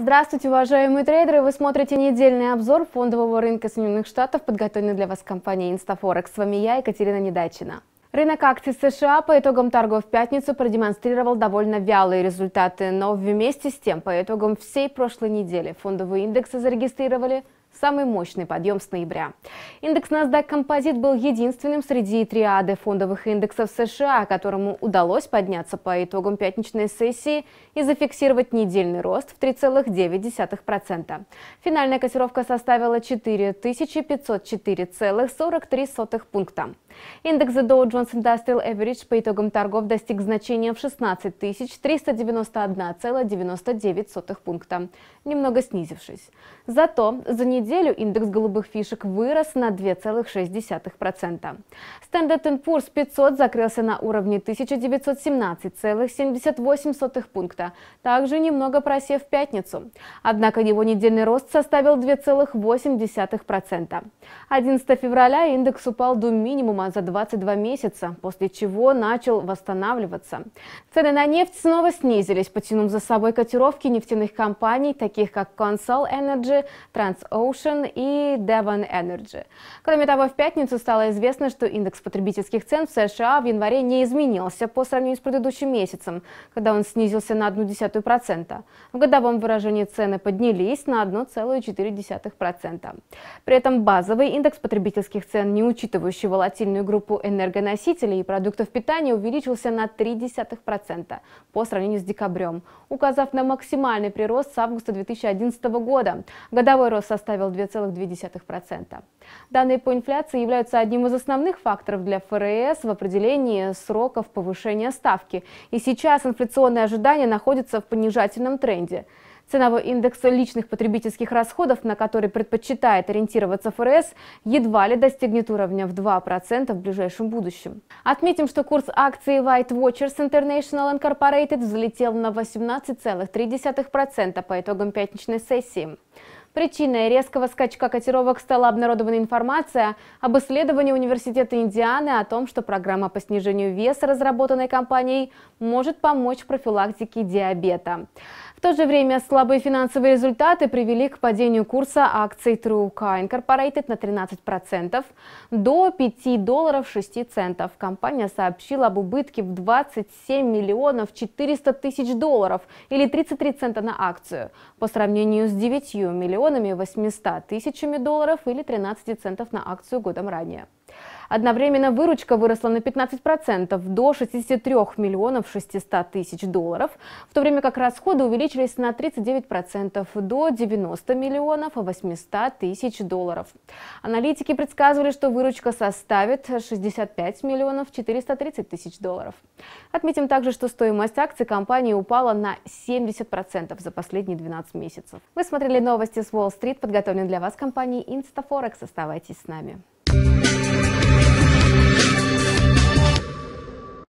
Здравствуйте, уважаемые трейдеры! Вы смотрите недельный обзор фондового рынка Соединенных Штатов, подготовленный для вас компанией Инстафорекс. С вами я, Екатерина Недачина. Рынок акций США по итогам торгов в пятницу продемонстрировал довольно вялые результаты, но вместе с тем по итогам всей прошлой недели фондовые индексы зарегистрировали – самый мощный подъем с ноября. Индекс NASDAQ Композит был единственным среди триады фондовых индексов США, которому удалось подняться по итогам пятничной сессии и зафиксировать недельный рост в 3,9%. Финальная котировка составила 4504,43 пункта. Индекс Dow Jones Industrial Average по итогам торгов достиг значения в 16 391,99 пункта, немного снизившись. Зато за неделю индекс голубых фишек вырос на 2,6%. Standard Poor's 500 закрылся на уровне 1917,78 пункта, также немного просев в пятницу. Однако его недельный рост составил 2,8%. 11 февраля индекс упал до минимума минимума за 22 месяца, после чего начал восстанавливаться. Цены на нефть снова снизились, потянув за собой котировки нефтяных компаний, таких как Consol Energy, TransOcean и Devon Energy. Кроме того, в пятницу стало известно, что индекс потребительских цен в США в январе не изменился по сравнению с предыдущим месяцем, когда он снизился на 0,1%. В годовом выражении цены поднялись на 1,4%. При этом базовый индекс потребительских цен, не учитывающий волатильность, строительную группу энергоносителей и продуктов питания увеличился на 0,3% по сравнению с декабрем, указав на максимальный прирост с августа 2011 года. Годовой рост составил 2,2%. Данные по инфляции являются одним из основных факторов для ФРС в определении сроков повышения ставки. И сейчас инфляционные ожидания находятся в понижательном тренде – Ценовой индекс личных потребительских расходов, на который предпочитает ориентироваться ФРС, едва ли достигнет уровня в 2% в ближайшем будущем. Отметим, что курс акции White Watchers International Incorporated взлетел на 18,3% по итогам пятничной сессии. Причиной резкого скачка котировок стала обнародована информация об исследовании Университета Индианы о том, что программа по снижению веса, разработанной компанией, может помочь в профилактике диабета. В то же время слабые финансовые результаты привели к падению курса акций TrueCar Incorporated на 13% до 5 долларов 6 центов. Компания сообщила об убытке в 27 миллионов 400 тысяч долларов или 33 цента на акцию по сравнению с 9 миллионов миллионами 800 тысячами долларов или 13 центов на акцию годом ранее. Одновременно выручка выросла на 15% до 63 миллионов 600 тысяч долларов, в то время как расходы увеличились на 39% до 90 миллионов 800 тысяч долларов. Аналитики предсказывали, что выручка составит 65 миллионов 430 тысяч долларов. Отметим также, что стоимость акций компании упала на 70% за последние 12 месяцев. Вы смотрели новости с Wall Street, подготовленные для вас компанией Instaforex. Оставайтесь с нами.